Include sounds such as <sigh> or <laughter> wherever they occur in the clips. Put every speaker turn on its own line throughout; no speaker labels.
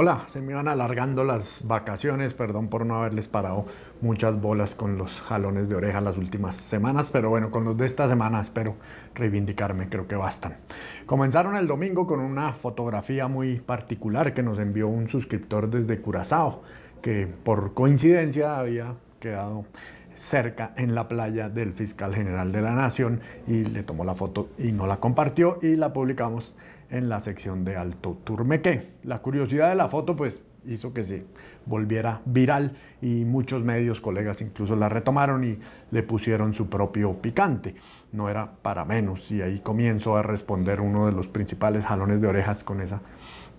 Hola, se me iban alargando las vacaciones, perdón por no haberles parado muchas bolas con los jalones de oreja las últimas semanas, pero bueno, con los de esta semana espero reivindicarme, creo que bastan. Comenzaron el domingo con una fotografía muy particular que nos envió un suscriptor desde Curazao, que por coincidencia había quedado cerca en la playa del fiscal general de la nación y le tomó la foto y no la compartió y la publicamos en la sección de Alto Turmeque. La curiosidad de la foto, pues hizo que se volviera viral y muchos medios, colegas incluso la retomaron y le pusieron su propio picante. No era para menos y ahí comienzo a responder uno de los principales jalones de orejas con esa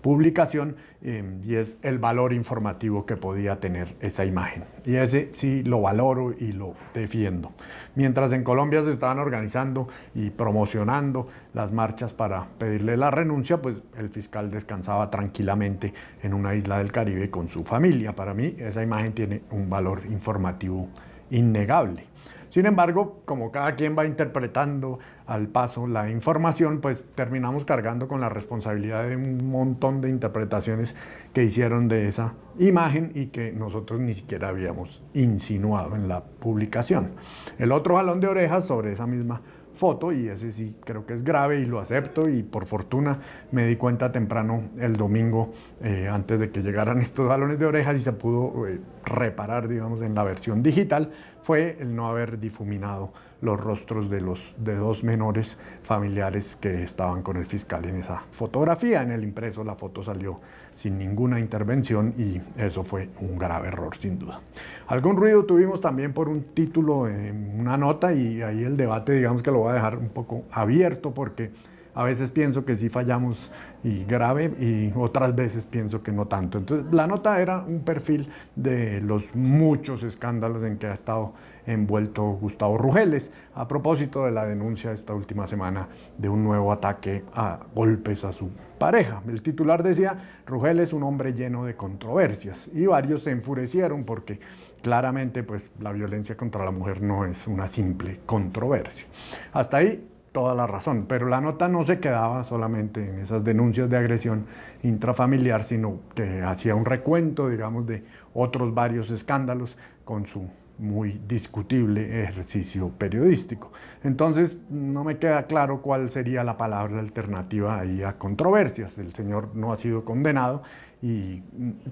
publicación em, y es el valor informativo que podía tener esa imagen. Y ese sí lo valoro y lo defiendo. Mientras en Colombia se estaban organizando y promocionando las marchas para pedirle la renuncia, pues el fiscal descansaba tranquilamente en una isla del Caribe con su familia. Para mí esa imagen tiene un valor informativo innegable. Sin embargo, como cada quien va interpretando al paso la información, pues terminamos cargando con la responsabilidad de un montón de interpretaciones que hicieron de esa imagen y que nosotros ni siquiera habíamos insinuado en la publicación. El otro jalón de orejas sobre esa misma foto y ese sí creo que es grave y lo acepto y por fortuna me di cuenta temprano el domingo eh, antes de que llegaran <laughs> estos balones de orejas y se pudo eh, reparar digamos en la versión digital fue el no haber difuminado los rostros de los de dos menores familiares que estaban con el fiscal en esa fotografía. En el impreso la foto salió sin ninguna intervención y eso fue un grave error sin duda. Algún ruido tuvimos también por un título, en una nota y ahí el debate digamos que lo voy a dejar un poco abierto porque a veces pienso que sí fallamos y grave y otras veces pienso que no tanto. Entonces, la nota era un perfil de los muchos escándalos en que ha estado envuelto Gustavo Rugeles a propósito de la denuncia esta última semana de un nuevo ataque a golpes a su pareja. El titular decía, Rugeles un hombre lleno de controversias y varios se enfurecieron porque claramente pues la violencia contra la mujer no es una simple controversia. Hasta ahí toda la razón, pero la nota no se quedaba solamente en esas denuncias de agresión intrafamiliar, sino que hacía un recuento, digamos, de otros varios escándalos con su muy discutible ejercicio periodístico. Entonces, no me queda claro cuál sería la palabra alternativa ahí a controversias. El señor no ha sido condenado y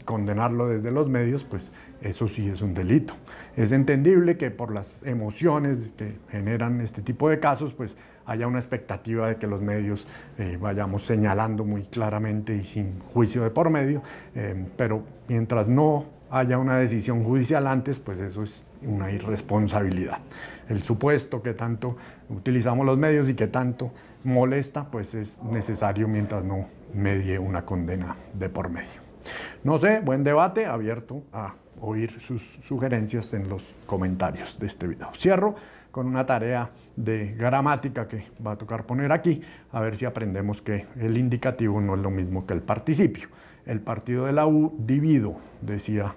condenarlo desde los medios, pues eso sí es un delito. Es entendible que por las emociones que generan este tipo de casos, pues haya una expectativa de que los medios eh, vayamos señalando muy claramente y sin juicio de por medio, eh, pero mientras no haya una decisión judicial antes, pues eso es una irresponsabilidad. El supuesto que tanto utilizamos los medios y que tanto molesta, pues es necesario mientras no medie una condena de por medio. No sé, buen debate abierto a oír sus sugerencias en los comentarios de este video. Cierro con una tarea de gramática que va a tocar poner aquí, a ver si aprendemos que el indicativo no es lo mismo que el participio. El partido de la U divido, decía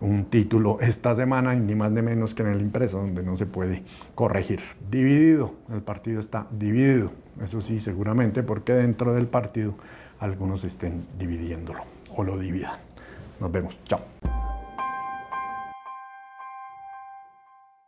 un título esta semana, y ni más ni menos que en el impreso, donde no se puede corregir. Dividido, el partido está dividido, eso sí, seguramente, porque dentro del partido algunos estén dividiéndolo o lo dividan. Nos vemos, chao.